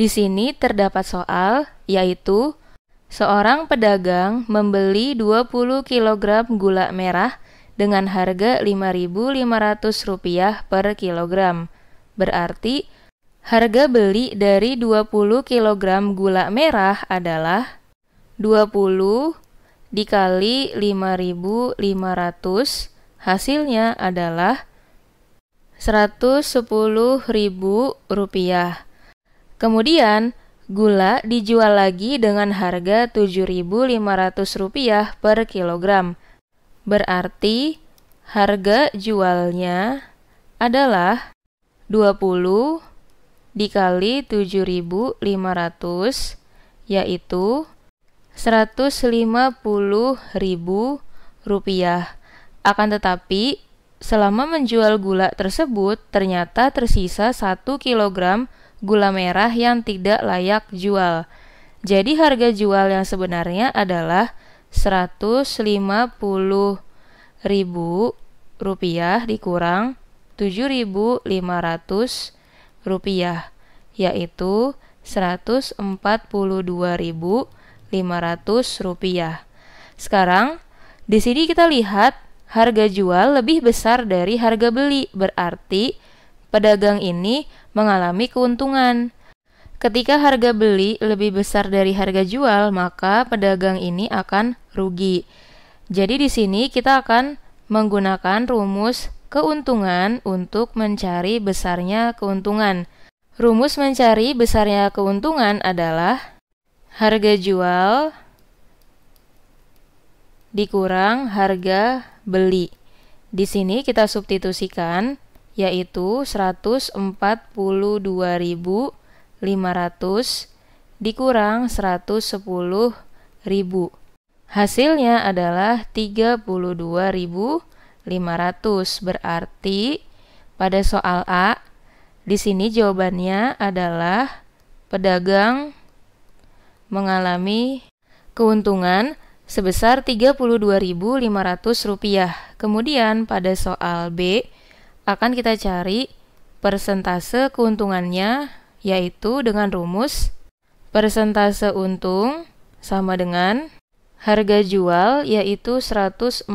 Di sini terdapat soal, yaitu seorang pedagang membeli 20 kg gula merah dengan harga Rp5.500 per kilogram. Berarti, harga beli dari 20 kg gula merah adalah 20 dikali 5.500 hasilnya adalah 110.000 rupiah. Kemudian, gula dijual lagi dengan harga Rp7.500 per kilogram. Berarti harga jualnya adalah 20 dikali 7.500 yaitu rp 150.000 Akan tetapi, selama menjual gula tersebut ternyata tersisa 1 kilogram gula merah yang tidak layak jual. Jadi harga jual yang sebenarnya adalah rp 150.000 dikurang rp 7.500 yaitu rp 142.500 Sekarang di sini kita lihat harga jual lebih besar dari harga beli berarti pedagang ini mengalami keuntungan. Ketika harga beli lebih besar dari harga jual, maka pedagang ini akan rugi. Jadi di sini kita akan menggunakan rumus keuntungan untuk mencari besarnya keuntungan. Rumus mencari besarnya keuntungan adalah harga jual dikurang harga beli. Di sini kita substitusikan yaitu 142.500 dikurang 110.000. Hasilnya adalah 32.500 berarti pada soal A di sini jawabannya adalah pedagang mengalami keuntungan sebesar 32.500 rupiah Kemudian pada soal B akan kita cari persentase keuntungannya yaitu dengan rumus persentase untung sama dengan harga jual yaitu 142.500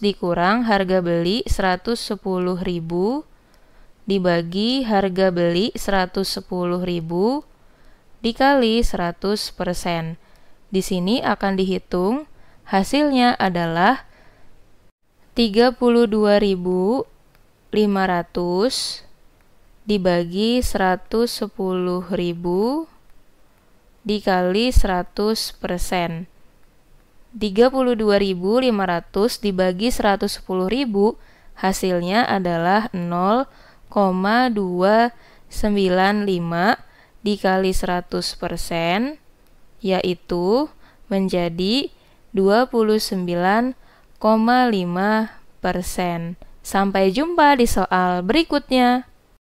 dikurang harga beli 110.000 dibagi harga beli 110.000 dikali 100%. Di sini akan dihitung hasilnya adalah 32.500 dibagi 110.000 dikali 100 32.500 dibagi 110.000 hasilnya adalah 0,295 dikali 100 yaitu menjadi 29 0,5 persen. Sampai jumpa di soal berikutnya.